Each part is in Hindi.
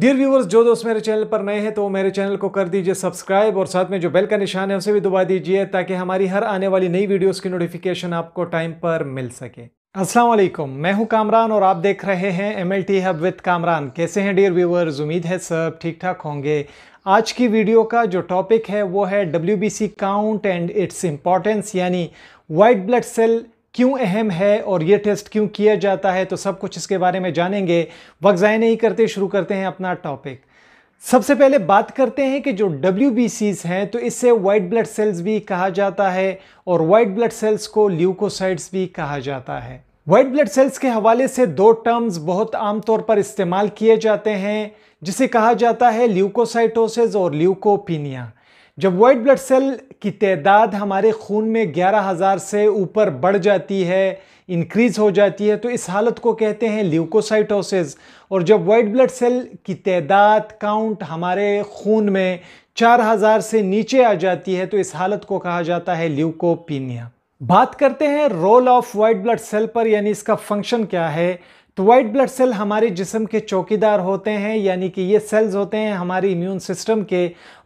डियर व्यूवर्स जो दोस्त मेरे चैनल पर नए हैं तो मेरे चैनल को कर दीजिए सब्सक्राइब और साथ में जो बेल का निशान है उसे भी दबा दीजिए ताकि हमारी हर आने वाली नई वीडियोस की नोटिफिकेशन आपको टाइम पर मिल सके अस्सलाम वालेकुम मैं हूं कामरान और आप देख रहे हैं M L T hub with Kamran कैसे हैं डियर व्यूवर्स उम्मीद है सब ठीक ठाक होंगे आज की वीडियो का जो टॉपिक है वो है W B C count and its importance यानी वाइट ब्लड सेल क्यों अहम है और ये टेस्ट क्यों किया जाता है तो सब कुछ इसके बारे में जानेंगे वक्त ज़ाय नहीं करते शुरू करते हैं अपना टॉपिक सबसे पहले बात करते हैं कि जो डब्ल्यू हैं तो इससे वाइट ब्लड सेल्स भी कहा जाता है और वाइट ब्लड सेल्स को ल्यूकोसाइड्स भी कहा जाता है वाइट ब्लड सेल्स के हवाले से दो टर्म्स बहुत आमतौर पर इस्तेमाल किए जाते हैं जिसे कहा जाता है ल्यूकोसाइटोसिस और ल्यूकोपीनिया जब वाइट ब्लड सेल की तादाद हमारे खून में 11,000 से ऊपर बढ़ जाती है इंक्रीज हो जाती है तो इस हालत को कहते हैं ल्यूकोसाइटोसिस और जब वाइट ब्लड सेल की तादाद काउंट हमारे खून में 4,000 से नीचे आ जाती है तो इस हालत को कहा जाता है ल्यूकोपीनिया बात करते हैं role of white blood cell पर यानी इसका फंक्शन क्या है तो वाइट ब्लड सेल हमारे जिसम के चौकीदार होते हैं यानी कि ये सेल्स होते हैं हमारे इम्यून सिस्टम के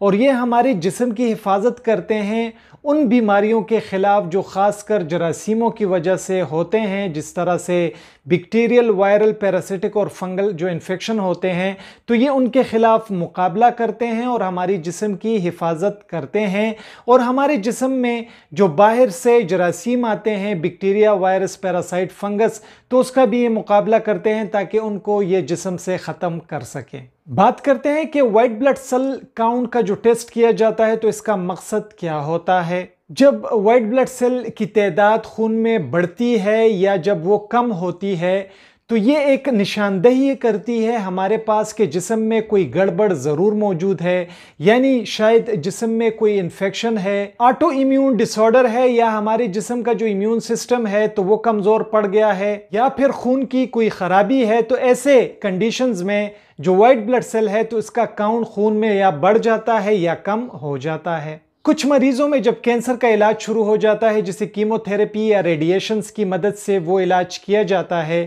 और ये हमारे जिसम की हिफाजत करते हैं उन बीमारियों के ख़िलाफ़ जो ख़ासकर जरासीमों की वजह से होते हैं जिस तरह से बैक्टीरियल वायरल पैरासिटिक और फंगल जो इन्फेक्शन होते हैं तो ये उनके ख़िलाफ़ मुकाबला करते हैं और हमारी जिसम की हिफाजत करते हैं और हमारे जिसम में जो बाहर से जरासीम आते हैं बैक्टीरिया वायरस पैरासाइट फंगस तो उसका भी ये मुकाबला करते हैं ताकि उनको ये जिसम से ख़त्म कर सकें बात करते हैं कि वाइट ब्लड सेल काउंट का जो टेस्ट किया जाता है तो इसका मकसद क्या होता है जब वाइट ब्लड सेल की तादाद खून में बढ़ती है या जब वो कम होती है तो ये एक निशानदेही करती है हमारे पास के जिसम में कोई गड़बड़ ज़रूर मौजूद है यानी शायद जिसम में कोई इन्फेक्शन है ऑटो इम्यून डिसऑर्डर है या हमारे जिसम का जो इम्यून सिस्टम है तो वो कमज़ोर पड़ गया है या फिर खून की कोई ख़राबी है तो ऐसे कंडीशंस में जो वाइट ब्लड सेल है तो इसका काउंट खून में या बढ़ जाता है या कम हो जाता है कुछ मरीजों में जब कैंसर का इलाज शुरू हो जाता है जिसे कीमोथेरेपी या रेडिएशंस की मदद से वो इलाज किया जाता है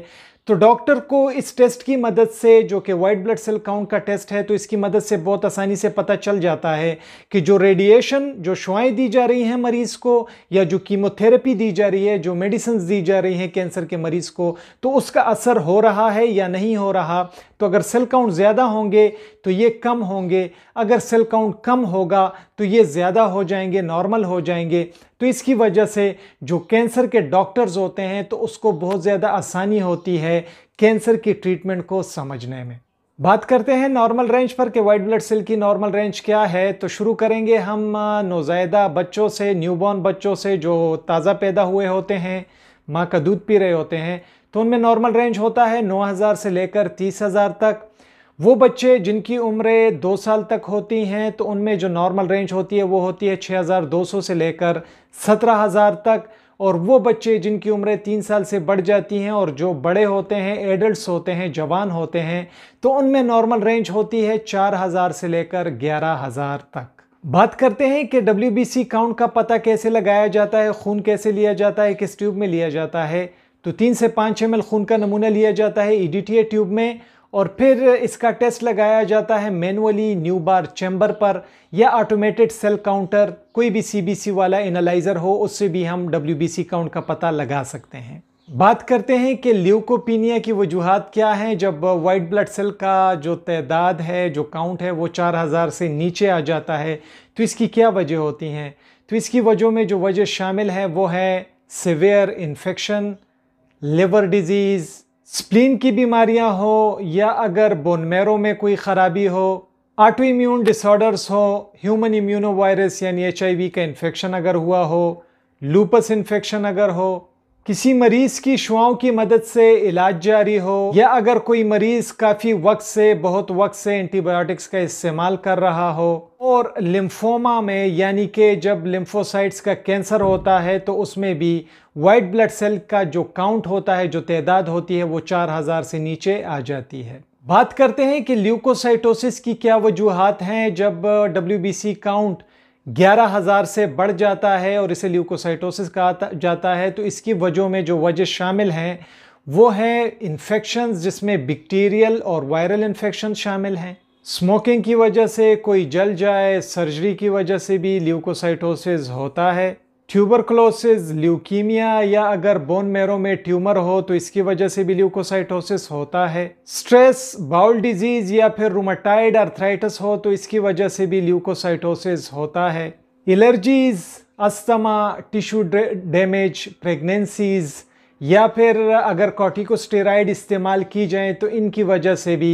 तो डॉक्टर को इस टेस्ट की मदद से जो कि वाइट ब्लड सेल काउंट का टेस्ट है तो इसकी मदद से बहुत आसानी से पता चल जाता है कि जो रेडिएशन जो शुआएँ दी जा रही हैं मरीज़ को या जो कीमोथेरेपी दी जा रही है जो मेडिसन्स दी जा रही हैं कैंसर के मरीज़ को तो उसका असर हो रहा है या नहीं हो रहा तो अगर सेल काउंट ज़्यादा होंगे तो ये कम होंगे अगर सेल काउंट कम होगा तो ये ज़्यादा हो जाएंगे नॉर्मल हो जाएंगे तो इसकी वजह से जो कैंसर के डॉक्टर्स होते हैं तो उसको बहुत ज़्यादा आसानी होती है कैंसर की ट्रीटमेंट को समझने में बात करते हैं नॉर्मल रेंज पर कि वाइट ब्लड सेल की नॉर्मल रेंज क्या है तो शुरू करेंगे हम नौजायदा बच्चों से न्यूबॉर्न बच्चों से जो ताज़ा पैदा हुए होते हैं माँ का दूध पी रहे होते हैं तो उनमें नॉर्मल रेंज होता है 9000 से लेकर 30000 तक वो बच्चे जिनकी उम्र दो साल तक होती हैं तो उनमें जो नॉर्मल रेंज होती है वो होती है 6,200 से लेकर 17,000 तक और वो बच्चे जिनकी उम्र तीन साल से बढ़ जाती हैं और जो बड़े होते हैं एडल्ट होते हैं जवान होते हैं तो उनमें नॉर्मल रेंज होती है 4,000 से लेकर 11,000 तक बात करते हैं कि डब्ल्यू काउंट का पता कैसे लगाया जाता है खून कैसे लिया जाता है किस ट्यूब में लिया जाता है तो तीन से पाँच एम खून का नमूना लिया जाता है ई e ट्यूब में और फिर इसका टेस्ट लगाया जाता है मैनुअली न्यू बार चैम्बर पर या ऑटोमेटेड सेल काउंटर कोई भी सीबीसी वाला एनालाइज़र हो उससे भी हम डब्ल्यूबीसी काउंट का पता लगा सकते हैं बात करते हैं कि ल्यूकोपीनिया की वजूहत क्या हैं जब वाइट ब्लड सेल का जो तदाद है जो काउंट है वो 4000 से नीचे आ जाता है तो इसकी क्या वजह होती हैं तो इसकी वजह में जो वजह शामिल है वो है severe infection liver disease spleen की बीमारियां हो या अगर बोनमेरो में कोई ख़राबी हो ऑटो इम्यून डिसऑर्डर्स हो ह्यूमन इम्यूनो वायरस यानी एच का इन्फेक्शन अगर हुआ हो लूपस इन्फेक्शन अगर हो किसी मरीज़ की शुआओं की मदद से इलाज जारी हो या अगर कोई मरीज़ काफ़ी वक्त से बहुत वक्त से एंटीबायोटिक्स का इस्तेमाल कर रहा हो और लिम्फोमा में यानी कि जब लिम्फोसाइट्स का कैंसर होता है तो उसमें भी वाइट ब्लड सेल का जो काउंट होता है जो तादाद होती है वो 4000 से नीचे आ जाती है बात करते हैं कि ल्यूकोसाइटोसिस की क्या वजूहत हैं जब डब्ल्यू काउंट 11000 से बढ़ जाता है और इसे ल्यूकोसाइटोसिस कहा जाता है तो इसकी वजह में जो वजह शामिल हैं वो है इन्फेक्शन जिसमें बैक्टीरियल और वायरल इन्फेक्शन शामिल हैं स्मोकिंग की वजह से कोई जल जाए सर्जरी की वजह से भी ल्यूकोसाइटोसिस होता है ट्यूबरक्लोसिस ल्यूकीमिया या अगर बोन मेरो में ट्यूमर हो तो इसकी वजह से भी ल्यूकोसाइटोसिस होता है स्ट्रेस बाउल डिजीज या फिर रोमाटाइड अर्थराइटस हो तो इसकी वजह से भी ल्यूकोसाइटोसिस होता है allergies asthma tissue damage pregnancies या फिर अगर कॉटिकोस्टेराइड इस्तेमाल की जाए तो इनकी वजह से भी